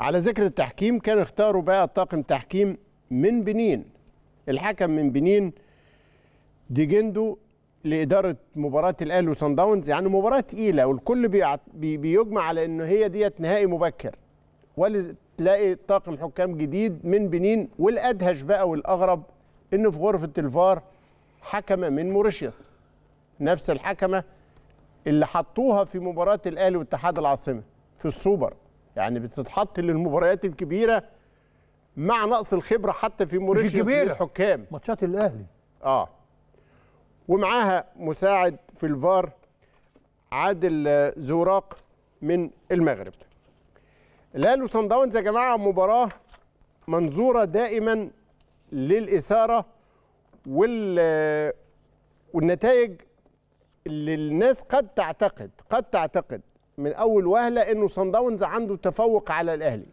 على ذكر التحكيم كان اختاروا بقى طاقم تحكيم من بنين الحكم من بنين ديجندو لاداره مباراه الاهلي وصن داونز يعني مباراه تقيله والكل بيجمع على ان هي ديت نهائي مبكر ولتلاقي تلاقي طاقم حكام جديد من بنين والادهش بقى والاغرب انه في غرفه الفار حكمه من موريشيوس نفس الحكمه اللي حطوها في مباراه الاهلي واتحاد العاصمه في السوبر يعني بتتحط للمباريات الكبيره مع نقص الخبره حتى في موريشيوس الحكام ماتشات الاهلي اه ومعاها مساعد في الفار عادل زوراق من المغرب الاهلي وصن داونز يا جماعه مباراه منظوره دائما للاثاره وال والنتائج اللي الناس قد تعتقد قد تعتقد من اول وهله انه صن داونز عنده تفوق على الاهلي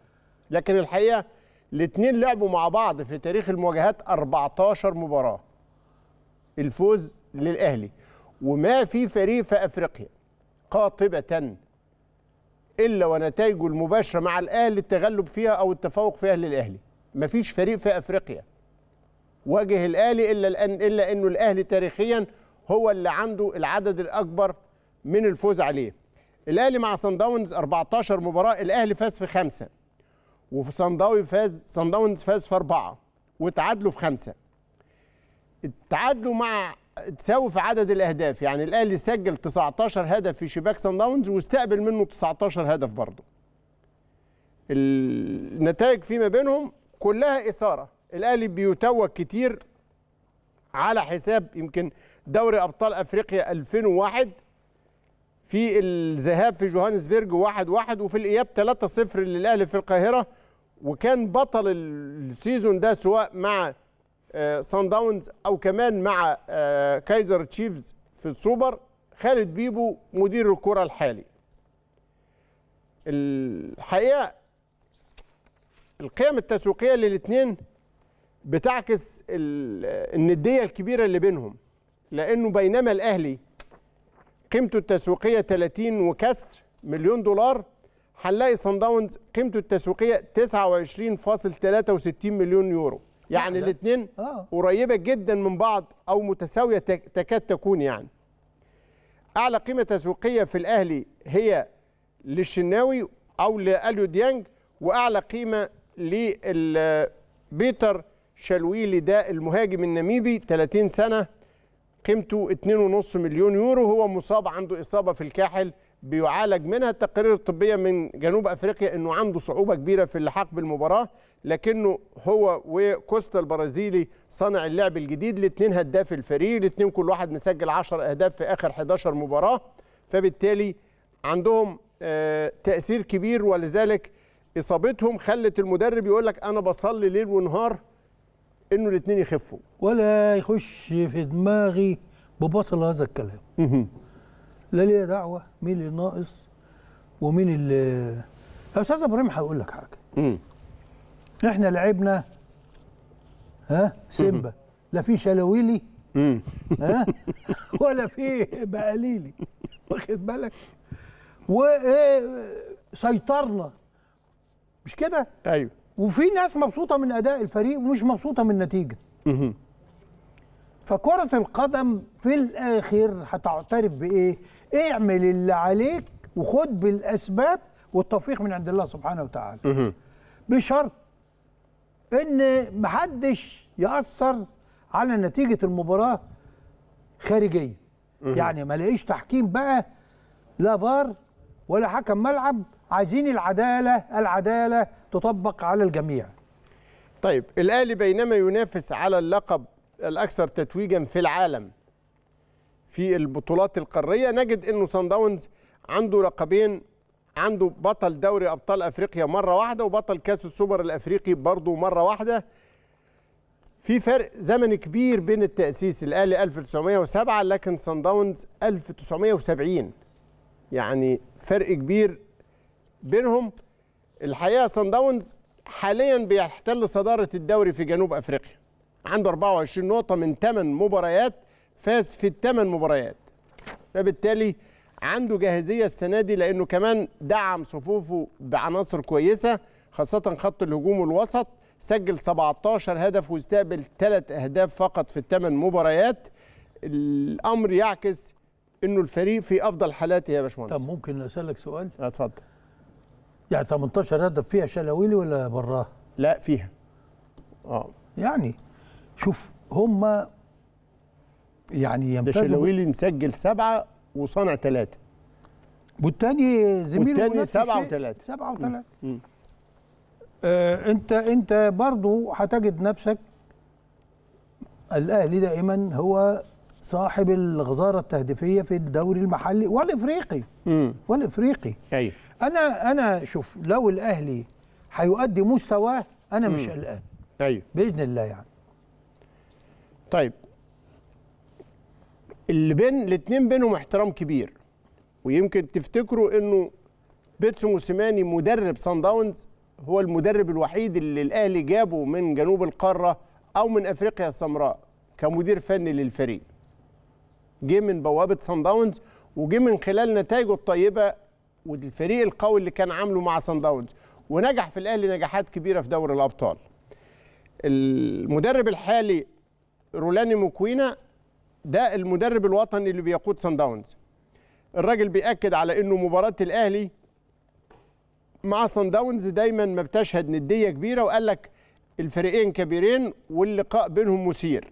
لكن الحقيقه الاثنين لعبوا مع بعض في تاريخ المواجهات 14 مباراه الفوز للاهلي وما في فريق في افريقيا قاطبه الا ونتائجه المباشره مع الاهلي التغلب فيها او التفوق فيها للاهلي ما فيش فريق في افريقيا واجه الاهلي الا الان الا انه الاهلي تاريخيا هو اللي عنده العدد الاكبر من الفوز عليه الاهلي مع سان داونز 14 مباراه الاهلي فاز في خمسه وسان داونز فاز سان داونز فاز في اربعه وتعادلوا في خمسه التعادلوا مع تساوي في عدد الاهداف يعني الاهلي سجل 19 هدف في شباك سان داونز واستقبل منه 19 هدف برضه النتائج فيما بينهم كلها اثاره الاهلي بيتوج كتير على حساب يمكن دوري ابطال افريقيا 2001 في الذهاب في جوهانسبرج 1-1 واحد واحد وفي الاياب 3-0 للاهلي في القاهره وكان بطل السيزون ده سواء مع سان آه، داونز او كمان مع كايزر آه، تشيفز في السوبر خالد بيبو مدير الكره الحالي الحقيقه القيم التسويقيه للاثنين بتعكس النديه الكبيره اللي بينهم لانه بينما الاهلي قيمته التسويقيه 30 وكسر مليون دولار هنلاقي صن داونز قيمته التسويقيه 29.63 مليون يورو يعني الاثنين آه. قريبه جدا من بعض او متساويه تكاد تكون يعني اعلى قيمه تسويقيه في الاهلي هي للشناوي او لاليو ديانج واعلى قيمه لبيتر شلويلي ده المهاجم النميبي 30 سنه قيمته 2.5 مليون يورو هو مصاب عنده إصابة في الكاحل بيعالج منها التقارير الطبية من جنوب أفريقيا أنه عنده صعوبة كبيرة في اللحاق بالمباراة لكنه هو وكوستا البرازيلي صانع اللعب الجديد الاثنين هداف الفريق الاثنين كل واحد مسجل 10 أهداف في آخر 11 مباراة فبالتالي عندهم آه، تأثير كبير ولذلك إصابتهم خلت المدرب يقول لك أنا بصلي ليل ونهار انه الاثنين يخفوا ولا يخش في دماغي ببطل هذا الكلام لا ليا دعوه مين اللي ناقص ومين اللي يا استاذ ابراهيم هقول لك حاجه احنا لعبنا ها سيمبا لا في شلاويلي ها ولا في بقاليلي واخد بالك وسيطرنا إيه، مش كده ايوه وفي ناس مبسوطه من اداء الفريق ومش مبسوطه من النتيجه فكره القدم في الاخر هتعترف بايه اعمل اللي عليك وخد بالاسباب والتوفيق من عند الله سبحانه وتعالى بشرط ان محدش ياثر على نتيجه المباراه خارجيا يعني ما لقيش تحكيم بقى لا فار ولا حكم ملعب عايزين العداله العداله تطبق على الجميع طيب الأهلي بينما ينافس على اللقب الأكثر تتويجا في العالم في البطولات القارية نجد أنه سان داونز عنده لقبين عنده بطل دوري أبطال أفريقيا مرة واحدة وبطل كأس السوبر الأفريقي برضه مرة واحدة في فرق زمن كبير بين التأسيس الأهلي 1907 لكن سان داونز 1970 يعني فرق كبير بينهم الحقيقه سان داونز حاليا بيحتل صداره الدوري في جنوب افريقيا عنده 24 نقطه من 8 مباريات فاز في الثمان مباريات فبالتالي عنده جاهزيه السنه دي لانه كمان دعم صفوفه بعناصر كويسه خاصه خط الهجوم الوسط سجل 17 هدف واستقبل 3 اهداف فقط في الثمان مباريات الامر يعكس انه الفريق في افضل حالاته يا باشمهندس طب ممكن اسالك سؤال اتفضل يعني 18 هدف فيها شلاويلي ولا براها؟ لا فيها اه يعني شوف هم يعني يمتازوا ده شلاويلي مسجل سبعه وصانع ثلاثه والتاني زميله والتاني سبعه وثلاثه سبعه وثلاثه آه انت انت برضه هتجد نفسك الاهلي دائما هو صاحب الغزاره التهديفيه في الدوري المحلي والافريقي والافريقي ايوه انا انا شوف لو الاهلي هيؤدي مستواه انا مش قلقان ايوه باذن الله يعني طيب اللي بين الاثنين بينهم احترام كبير ويمكن تفتكروا انه بيتسو موسيماني مدرب سان داونز هو المدرب الوحيد اللي الاهلي جابه من جنوب القاره او من افريقيا السمراء كمدير فني للفريق جه من بوابه سان داونز وجه من خلال نتائجه الطيبه والفريق القوي اللي كان عامله مع سان داونز ونجح في الاهلي نجاحات كبيره في دوري الابطال المدرب الحالي رولاني موكوينا ده المدرب الوطني اللي بيقود سان داونز الراجل بيأكد على انه مباراة الاهلي مع سان داونز دايما ما بتشهد ندية كبيرة وقال لك الفريقين كبيرين واللقاء بينهم مثير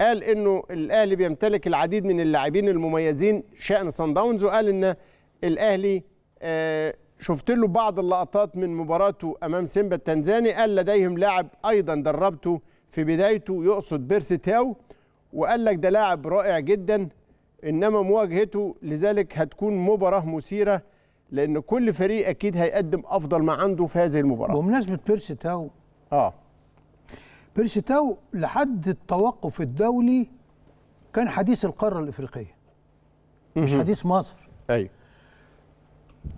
قال انه الاهلي بيمتلك العديد من اللاعبين المميزين شأن سان داونز وقال ان الاهلي آه، شفت له بعض اللقطات من مباراته امام سيمبا التنزاني قال لديهم لاعب ايضا دربته في بدايته يقصد بيرسي تاو وقال لك ده لاعب رائع جدا انما مواجهته لذلك هتكون مباراه مثيره لان كل فريق اكيد هيقدم افضل ما عنده في هذه المباراه بمناسبه بيرسي تاو اه بيرسي تاو لحد التوقف الدولي كان حديث القاره الافريقيه مش حديث مصر ايوه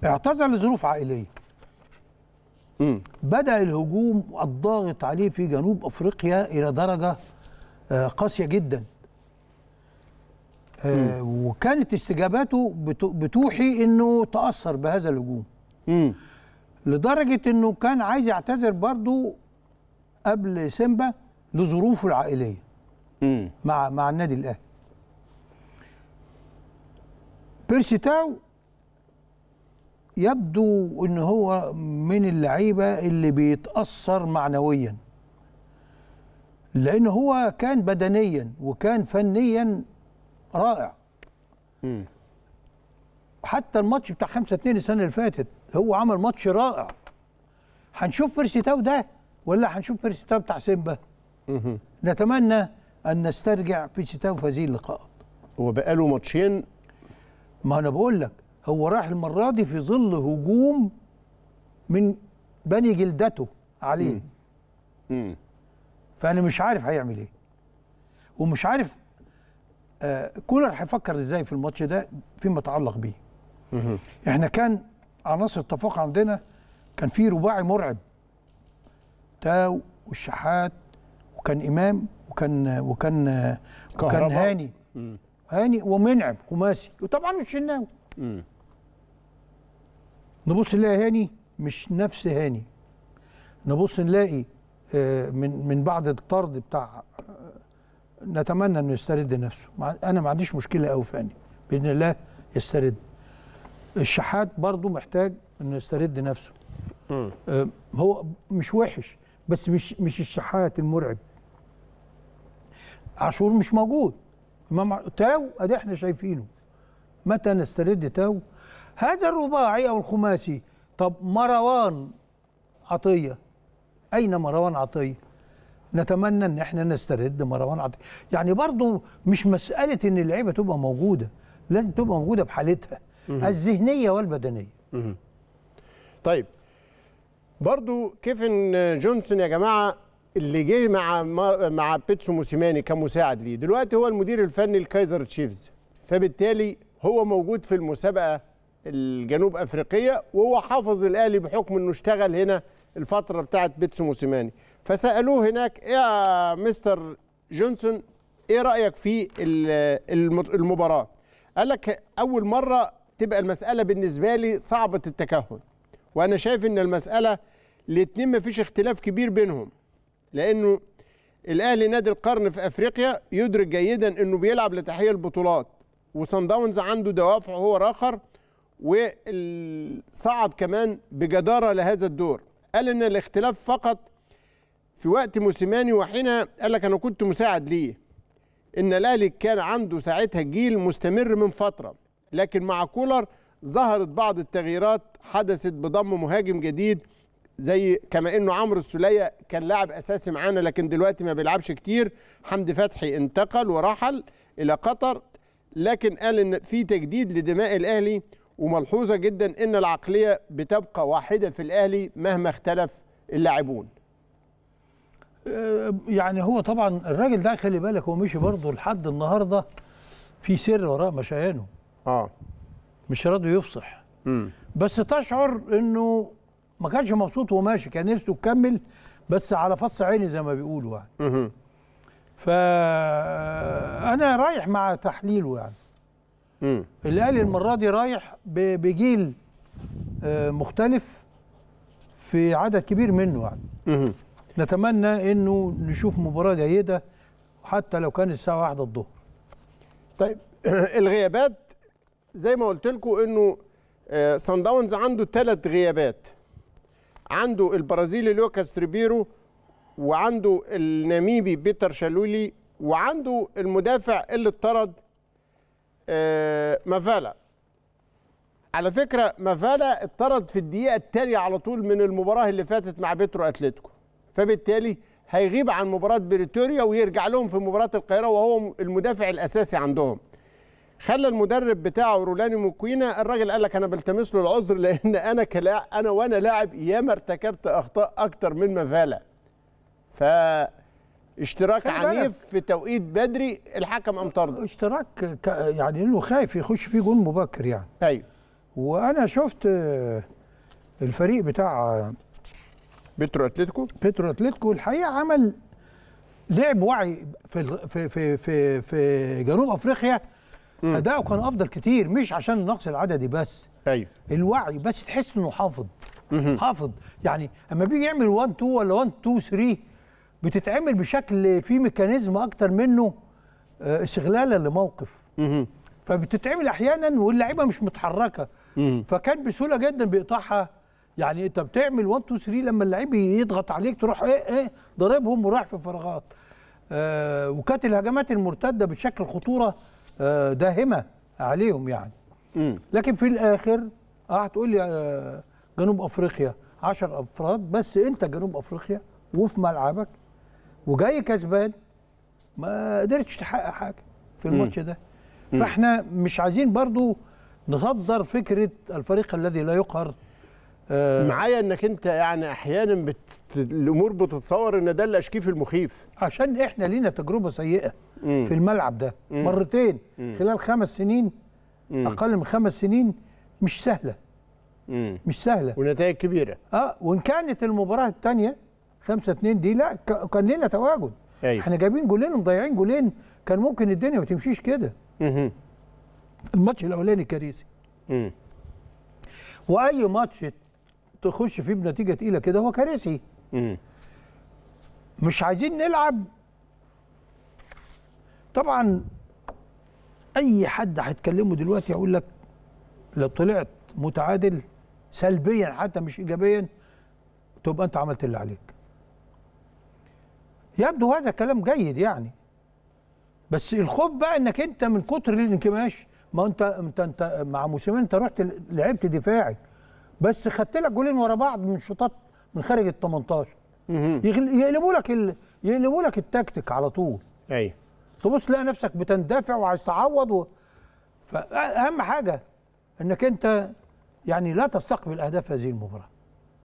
اعتذر لظروف عائليه مم. بدا الهجوم الضاغط عليه في جنوب افريقيا الى درجه آه، قاسيه جدا آه، مم. وكانت استجاباته بتوحي انه تاثر بهذا الهجوم مم. لدرجه انه كان عايز يعتذر برضه قبل سيمبا لظروفه العائليه مم. مع مع النادي الاهلي بيرسي تاو يبدو ان هو من اللعيبه اللي بيتاثر معنويا لان هو كان بدنيا وكان فنيا رائع م. حتى الماتش بتاع 5 2 السنه اللي فاتت هو عمل ماتش رائع هنشوف فيرسيتاو ده ولا هنشوف فيرسيتاو بتاع سيمبا نتمنى ان نسترجع فيرسيتاو في هذه اللقاءات هو بقاله ماتشين ما انا بقول لك هو راح المره دي في ظل هجوم من بني جلدته عليه امم فانا مش عارف هيعمل ايه ومش عارف آه كولر هيفكر ازاي في الماتش ده فيما يتعلق بيه مم. احنا كان عناصر التفوق عندنا كان في رباعي مرعب تاو والشحات وكان امام وكان وكان وكان هاني مم. هاني ومنعم خماسي وطبعا الشناوي نبص نلاقي هاني مش نفس هاني نبص نلاقي آه، من من بعد الطرد بتاع آه، نتمنى انه يسترد نفسه انا ما عنديش مشكله قوي في هاني باذن الله يسترد الشحات برضه محتاج انه يسترد نفسه آه، هو مش وحش بس مش مش الشحات المرعب عاشور مش موجود تاو ادي احنا شايفينه متى نسترد تاو هذا الرباعي أو الخماسي طب مروان عطية أين مروان عطية نتمنى ان احنا نسترد مروان عطيه يعني برضه مش مساله ان اللعيبه تبقى موجوده لازم تبقى موجوده بحالتها الذهنيه والبدنيه طيب برضو كيفن جونسون يا جماعه اللي جه مع مع بيتشو موسيماني كمساعد ليه دلوقتي هو المدير الفني لكايزر تشيفز فبالتالي هو موجود في المسابقه الجنوب افريقيه وهو حافظ الاهلي بحكم انه اشتغل هنا الفتره بتاعه بيتسو موسيماني فسالوه هناك يا مستر جونسون ايه رايك في المباراه قال لك اول مره تبقى المساله بالنسبه لي صعبه التكهن وانا شايف ان المساله الاثنين ما فيش اختلاف كبير بينهم لانه الاهلي نادي القرن في افريقيا يدرك جيدا انه بيلعب لتحقيق البطولات وصن داونز عنده دوافع هو اخر وصعد كمان بجدارة لهذا الدور قال إن الاختلاف فقط في وقت موسيماني وحين قال لك أنا كنت مساعد ليه إن الأهلي كان عنده ساعتها جيل مستمر من فترة لكن مع كولر ظهرت بعض التغييرات حدثت بضم مهاجم جديد زي كما انه عمرو السليه كان لاعب اساسي معانا لكن دلوقتي ما بيلعبش كتير حمدي فتحي انتقل ورحل الى قطر لكن قال ان في تجديد لدماء الاهلي وملحوظه جدا ان العقليه بتبقى واحده في الاهلي مهما اختلف اللاعبون أه، يعني هو طبعا الراجل ده خلي بالك هو مشي برضه لحد النهارده في سر وراء مشيانه اه مش راضي يفصح مم. بس تشعر انه ما كانش مبسوط وماشي كان نفسه يكمل بس على فص عيني زي ما بيقولوا يعني فانا رايح مع تحليله يعني الاهلي المره دي رايح بجيل آه، مختلف في عدد كبير منه يعني نتمنى انه نشوف مباراه جيده حتى لو كانت الساعه 1 الظهر طيب الغيابات زي ما قلت لكم انه سان آه، داونز عنده ثلاث غيابات عنده البرازيلي لوكاس ريبيرو وعنده الناميبي بيتر شالولي وعنده المدافع اللي اتطرد آه، مافالا على فكره مافالا اتطرد في الدقيقه الثانيه على طول من المباراه اللي فاتت مع بيترو اتلتيكو فبالتالي هيغيب عن مباراه بريتوريا ويرجع لهم في مباراه القاهره وهو المدافع الاساسي عندهم خلى المدرب بتاعه رولاني موكوينا الراجل قال لك انا بلتمس له العذر لان انا كلا انا وانا لاعب ياما ارتكبت اخطاء اكتر من مافالا ف اشتراك عنيف في توقيت بدري الحكم قام طرده اشتراك يعني انه خايف يخش فيه جون مبكر يعني ايوه وانا شفت آه، الفريق بتاع آه، بترو اتلتيكو بترو اتلتيكو الحقيقه عمل لعب وعي في في في في, في جنوب افريقيا اداؤه كان افضل كتير مش عشان النقص العددي بس ايوه الوعي بس تحس انه حافظ مم. حافظ يعني اما بيجي يعمل 1 2 ولا 1 2 3 بتتعمل بشكل فيه ميكانيزم اكتر منه آه، استغلالا لموقف فبتتعمل احيانا واللعيبه مش متحركه فكان بسهوله جدا بيقطعها يعني انت بتعمل 1 2 3 لما اللعيب يضغط عليك تروح ايه ايه ضاربهم ورايح في فراغات آه وكانت الهجمات المرتده بتشكل خطوره آه داهمه عليهم يعني لكن في الاخر اه هتقول لي آه، جنوب افريقيا 10 افراد بس انت جنوب افريقيا وفي ملعبك وجاي كسبان ما قدرتش تحقق حاجه في الماتش ده فاحنا مش عايزين برضو نصدر فكره الفريق الذي لا يقهر آه معايا انك انت يعني احيانا بت... الامور بتتصور ان ده الاشكيف المخيف عشان احنا لينا تجربه سيئه مم. في الملعب ده مم. مرتين مم. خلال خمس سنين مم. اقل من خمس سنين مش سهله مم. مش سهله ونتائج كبيره اه وان كانت المباراه الثانيه 5 2 دي لا كان لنا تواجد أيوة. احنا جايبين جولين ومضيعين جولين كان ممكن الدنيا ما تمشيش كده الماتش الاولاني كارثي واي ماتش تخش فيه بنتيجه تقيله كده هو كارثي مش عايزين نلعب طبعا اي حد هتكلمه دلوقتي هيقول لك لو طلعت متعادل سلبيا حتى مش ايجابيا تبقى انت عملت اللي عليك يبدو هذا كلام جيد يعني بس الخوف بقى انك انت من كتر الانكماش ما انت انت, انت مع موسيماني انت رحت لعبت دفاعي بس خدت لك جولين ورا بعض من شوطات من خارج ال 18 يقلبوا لك ال... يقلبوا لك التكتيك على طول ايوه تبص تلاقي نفسك بتندفع وعايز تعوض و... فاهم حاجه انك انت يعني لا تستقبل اهداف هذه المباراه